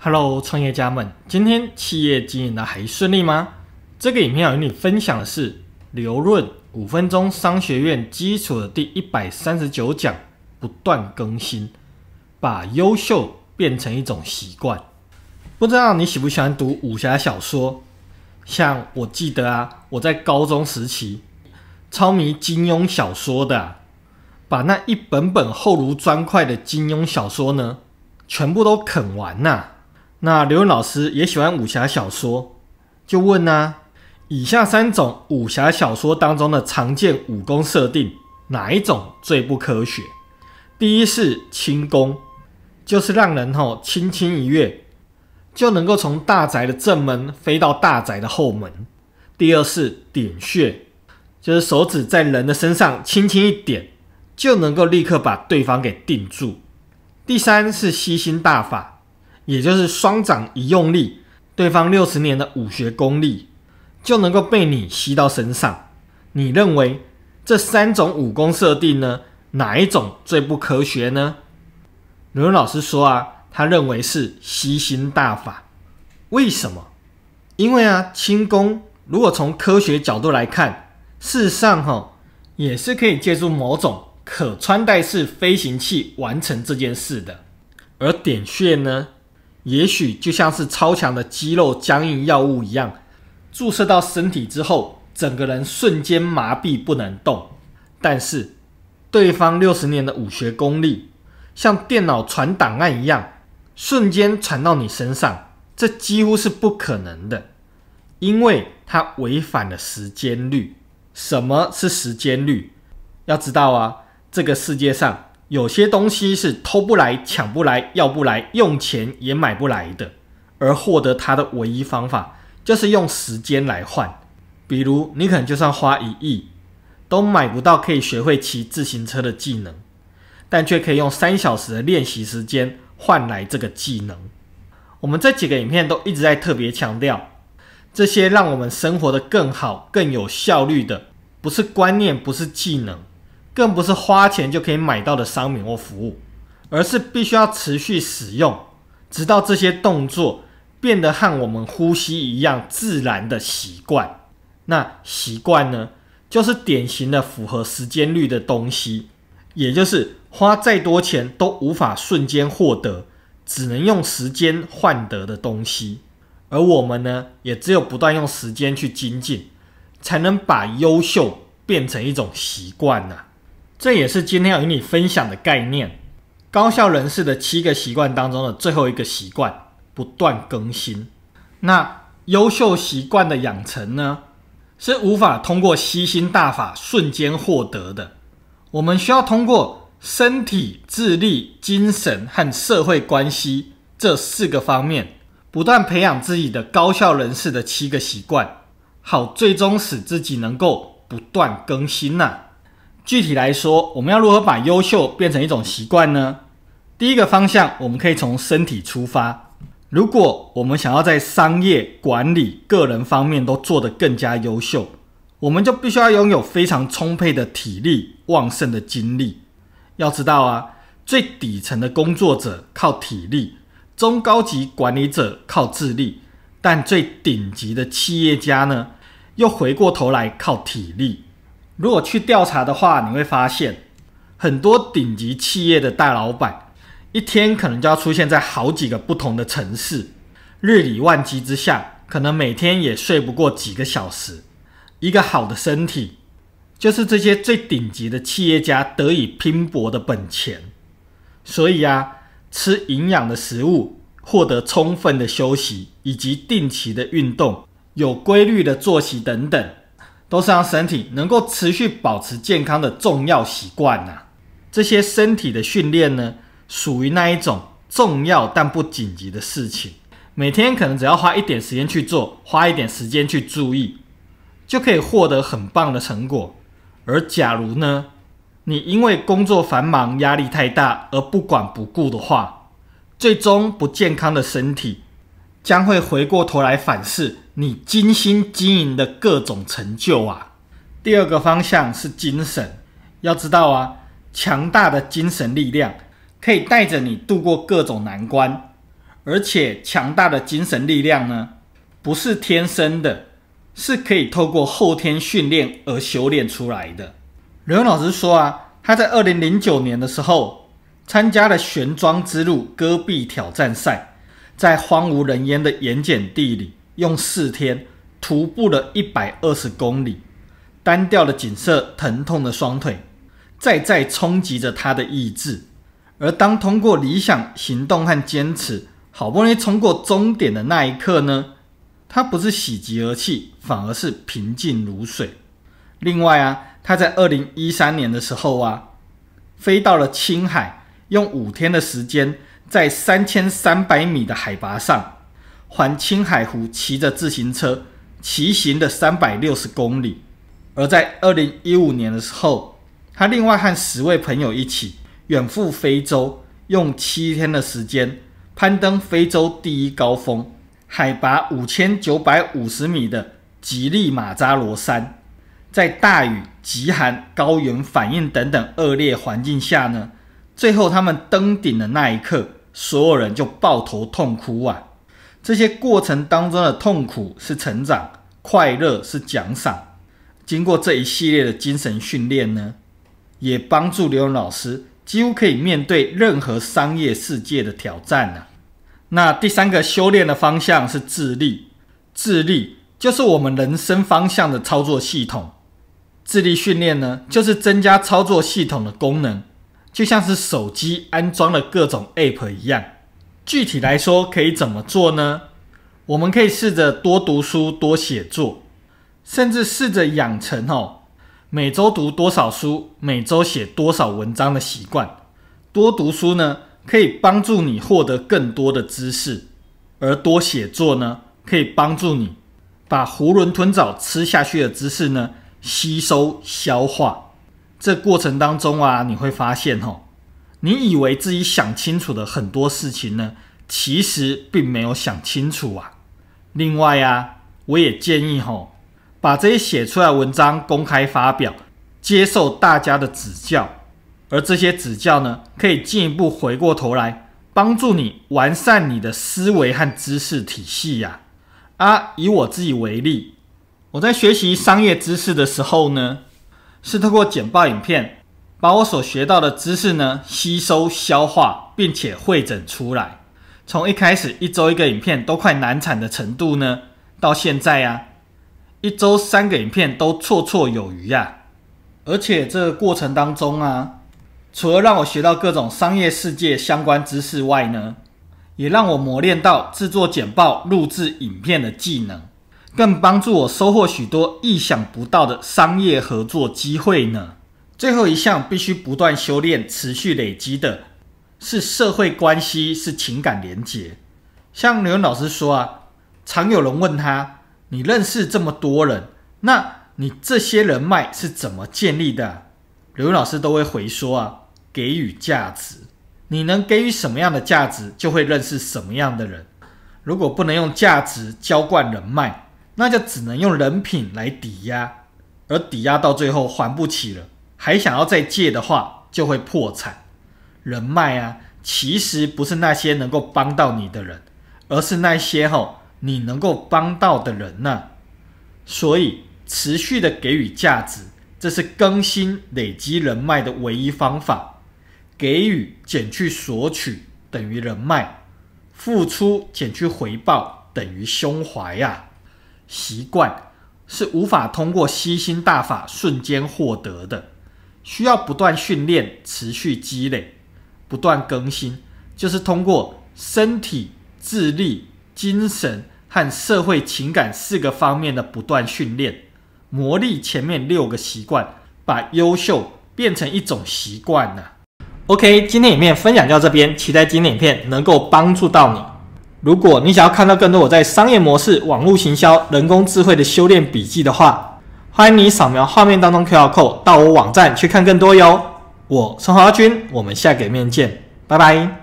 Hello，创业家们，今天企业经营的还顺利吗？这个影片要与你分享的是刘润五分钟商学院基础的第一百三十九讲，不断更新，把优秀变成一种习惯。不知道你喜不喜欢读武侠小说？像我记得啊，我在高中时期超迷金庸小说的，把那一本本厚如砖块的金庸小说呢，全部都啃完呐。那刘老师也喜欢武侠小说，就问呢：以下三种武侠小说当中的常见武功设定，哪一种最不科学？第一是轻功，就是让人吼轻轻一跃，就能够从大宅的正门飞到大宅的后门。第二是点穴，就是手指在人的身上轻轻一点，就能够立刻把对方给定住。第三是吸星大法。也就是双掌一用力，对方六十年的武学功力就能够被你吸到身上。你认为这三种武功设定呢，哪一种最不科学呢？刘老师说啊，他认为是吸星大法。为什么？因为啊，轻功如果从科学角度来看，事实上哈也是可以借助某种可穿戴式飞行器完成这件事的。而点穴呢？也许就像是超强的肌肉僵硬药物一样，注射到身体之后，整个人瞬间麻痹不能动。但是，对方六十年的武学功力，像电脑传档案一样，瞬间传到你身上，这几乎是不可能的，因为它违反了时间律。什么是时间律？要知道啊，这个世界上。有些东西是偷不来、抢不来、要不来、用钱也买不来的，而获得它的唯一方法就是用时间来换。比如，你可能就算花一亿，都买不到可以学会骑自行车的技能，但却可以用三小时的练习时间换来这个技能。我们这几个影片都一直在特别强调，这些让我们生活的更好、更有效率的，不是观念，不是技能。更不是花钱就可以买到的商品或服务，而是必须要持续使用，直到这些动作变得和我们呼吸一样自然的习惯。那习惯呢，就是典型的符合时间率的东西，也就是花再多钱都无法瞬间获得，只能用时间换得的东西。而我们呢，也只有不断用时间去精进，才能把优秀变成一种习惯呢。这也是今天要与你分享的概念，高效人士的七个习惯当中的最后一个习惯——不断更新。那优秀习惯的养成呢，是无法通过吸心大法瞬间获得的。我们需要通过身体、智力、精神和社会关系这四个方面，不断培养自己的高效人士的七个习惯，好，最终使自己能够不断更新呐。具体来说，我们要如何把优秀变成一种习惯呢？第一个方向，我们可以从身体出发。如果我们想要在商业管理、个人方面都做得更加优秀，我们就必须要拥有非常充沛的体力、旺盛的精力。要知道啊，最底层的工作者靠体力，中高级管理者靠智力，但最顶级的企业家呢，又回过头来靠体力。如果去调查的话，你会发现，很多顶级企业的大老板，一天可能就要出现在好几个不同的城市，日理万机之下，可能每天也睡不过几个小时。一个好的身体，就是这些最顶级的企业家得以拼搏的本钱。所以呀，吃营养的食物，获得充分的休息，以及定期的运动，有规律的作息等等。都是让身体能够持续保持健康的重要习惯呐。这些身体的训练呢，属于那一种重要但不紧急的事情。每天可能只要花一点时间去做，花一点时间去注意，就可以获得很棒的成果。而假如呢，你因为工作繁忙、压力太大而不管不顾的话，最终不健康的身体将会回过头来反噬。你精心经营的各种成就啊，第二个方向是精神。要知道啊，强大的精神力量可以带着你度过各种难关，而且强大的精神力量呢，不是天生的，是可以透过后天训练而修炼出来的。刘老师说啊，他在二零零九年的时候参加了玄奘之路戈壁挑战赛，在荒无人烟的盐碱地里。用四天徒步了一百二十公里，单调的景色，疼痛的双腿，再再冲击着他的意志。而当通过理想行动和坚持，好不容易冲过终点的那一刻呢，他不是喜极而泣，反而是平静如水。另外啊，他在二零一三年的时候啊，飞到了青海，用五天的时间，在三千三百米的海拔上。环青海湖骑着自行车骑行了三百六十公里，而在二零一五年的时候，他另外和十位朋友一起远赴非洲，用七天的时间攀登非洲第一高峰，海拔五千九百五十米的吉利马扎罗山，在大雨、极寒、高原反应等等恶劣环境下呢，最后他们登顶的那一刻，所有人就抱头痛哭啊！这些过程当中的痛苦是成长，快乐是奖赏。经过这一系列的精神训练呢，也帮助刘勇老师几乎可以面对任何商业世界的挑战啊。那第三个修炼的方向是智力，智力就是我们人生方向的操作系统。智力训练呢，就是增加操作系统的功能，就像是手机安装了各种 app 一样。具体来说，可以怎么做呢？我们可以试着多读书、多写作，甚至试着养成哦每周读多少书、每周写多少文章的习惯。多读书呢，可以帮助你获得更多的知识，而多写作呢，可以帮助你把囫囵吞枣吃下去的知识呢吸收消化。这过程当中啊，你会发现哦。你以为自己想清楚的很多事情呢，其实并没有想清楚啊。另外啊，我也建议吼，把这些写出来文章公开发表，接受大家的指教，而这些指教呢，可以进一步回过头来帮助你完善你的思维和知识体系呀。啊，以我自己为例，我在学习商业知识的时候呢，是透过简报影片。把我所学到的知识呢吸收消化，并且会诊出来。从一开始一周一个影片都快难产的程度呢，到现在啊，一周三个影片都绰绰有余呀。而且这过程当中啊，除了让我学到各种商业世界相关知识外呢，也让我磨练到制作简报、录制影片的技能，更帮助我收获许多意想不到的商业合作机会呢。最后一项必须不断修炼、持续累积的，是社会关系，是情感连结。像刘老师说啊，常有人问他：“你认识这么多人，那你这些人脉是怎么建立的？”刘老师都会回说啊：“给予价值，你能给予什么样的价值，就会认识什么样的人。如果不能用价值浇灌人脉，那就只能用人品来抵押，而抵押到最后还不起了。”还想要再借的话，就会破产。人脉啊，其实不是那些能够帮到你的人，而是那些吼你能够帮到的人呢。所以，持续的给予价值，这是更新累积人脉的唯一方法。给予减去索取等于人脉，付出减去回报等于胸怀呀。习惯是无法通过吸星大法瞬间获得的。需要不断训练、持续积累、不断更新，就是通过身体、智力、精神和社会情感四个方面的不断训练，磨砺前面六个习惯，把优秀变成一种习惯呢。OK，今天影片分享到这边，期待今天影片能够帮助到你。如果你想要看到更多我在商业模式、网络行销、人工智慧的修炼笔记的话，欢迎你扫描画面当中 Q R code 到我网站去看更多哟！我陈华军，我们下个面见，拜拜。